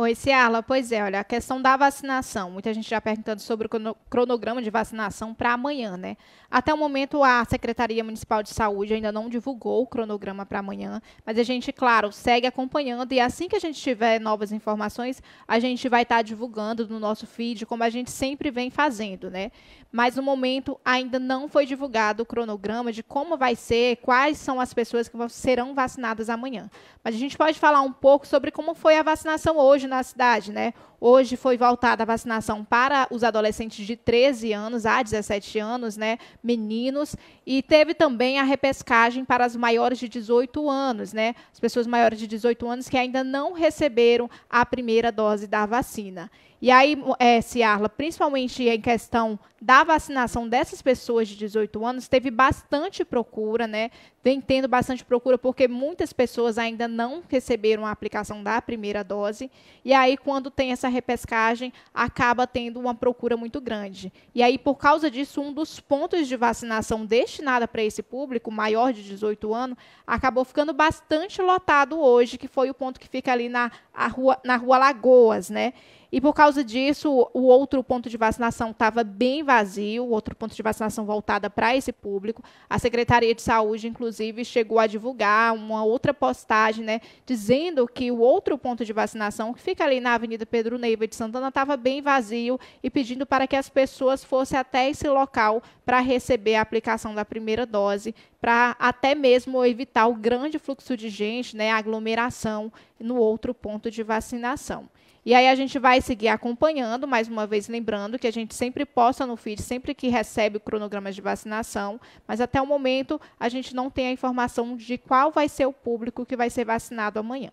Oi, Ciala, Pois é, olha, a questão da vacinação. Muita gente já perguntando sobre o cronograma de vacinação para amanhã, né? Até o momento, a Secretaria Municipal de Saúde ainda não divulgou o cronograma para amanhã, mas a gente, claro, segue acompanhando e assim que a gente tiver novas informações, a gente vai estar tá divulgando no nosso feed, como a gente sempre vem fazendo, né? Mas no momento ainda não foi divulgado o cronograma de como vai ser, quais são as pessoas que serão vacinadas amanhã. Mas a gente pode falar um pouco sobre como foi a vacinação hoje na cidade, né? Hoje foi voltada a vacinação para os adolescentes de 13 anos a 17 anos, né, meninos, e teve também a repescagem para as maiores de 18 anos, né, as pessoas maiores de 18 anos que ainda não receberam a primeira dose da vacina. E aí, é, Ciarla, eh, principalmente em questão da vacinação dessas pessoas de 18 anos, teve bastante procura, né? Vem tendo bastante procura, porque muitas pessoas ainda não receberam a aplicação da primeira dose. E aí, quando tem essa repescagem, acaba tendo uma procura muito grande. E aí, por causa disso, um dos pontos de vacinação destinada para esse público maior de 18 anos acabou ficando bastante lotado hoje, que foi o ponto que fica ali na, rua, na rua Lagoas, né? E por causa disso, o outro ponto de vacinação estava bem vazio, o outro ponto de vacinação voltada para esse público. A Secretaria de Saúde, inclusive, chegou a divulgar uma outra postagem, né, dizendo que o outro ponto de vacinação, que fica ali na Avenida Pedro Neiva de Santana, estava bem vazio e pedindo para que as pessoas fossem até esse local para receber a aplicação da primeira dose para até mesmo evitar o grande fluxo de gente, né, aglomeração no outro ponto de vacinação. E aí a gente vai seguir acompanhando, mais uma vez lembrando que a gente sempre posta no feed, sempre que recebe o cronograma de vacinação, mas até o momento a gente não tem a informação de qual vai ser o público que vai ser vacinado amanhã.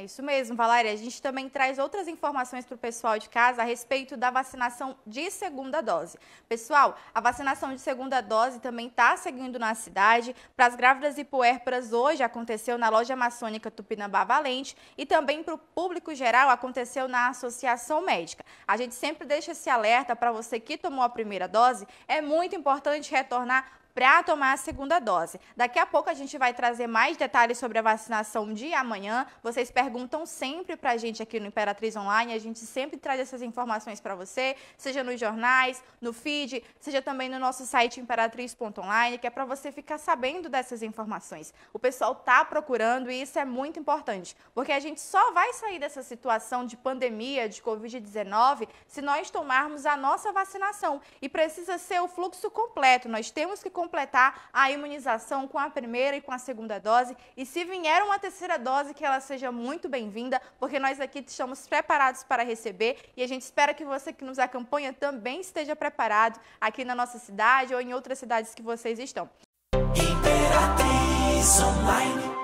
É isso mesmo, Valéria. A gente também traz outras informações para o pessoal de casa a respeito da vacinação de segunda dose. Pessoal, a vacinação de segunda dose também está seguindo na cidade. Para as grávidas e puérperas, hoje aconteceu na loja maçônica Tupinambá Valente e também para o público geral aconteceu na Associação Médica. A gente sempre deixa esse alerta para você que tomou a primeira dose. É muito importante retornar para tomar a segunda dose. Daqui a pouco a gente vai trazer mais detalhes sobre a vacinação de amanhã. Vocês perguntam sempre para a gente aqui no Imperatriz Online, a gente sempre traz essas informações para você, seja nos jornais, no feed, seja também no nosso site imperatriz.online, que é para você ficar sabendo dessas informações. O pessoal tá procurando e isso é muito importante, porque a gente só vai sair dessa situação de pandemia de COVID-19 se nós tomarmos a nossa vacinação e precisa ser o fluxo completo. Nós temos que completar a imunização com a primeira e com a segunda dose. E se vier uma terceira dose, que ela seja muito bem-vinda, porque nós aqui estamos preparados para receber e a gente espera que você que nos acompanha também esteja preparado aqui na nossa cidade ou em outras cidades que vocês estão. Imperatriz Online.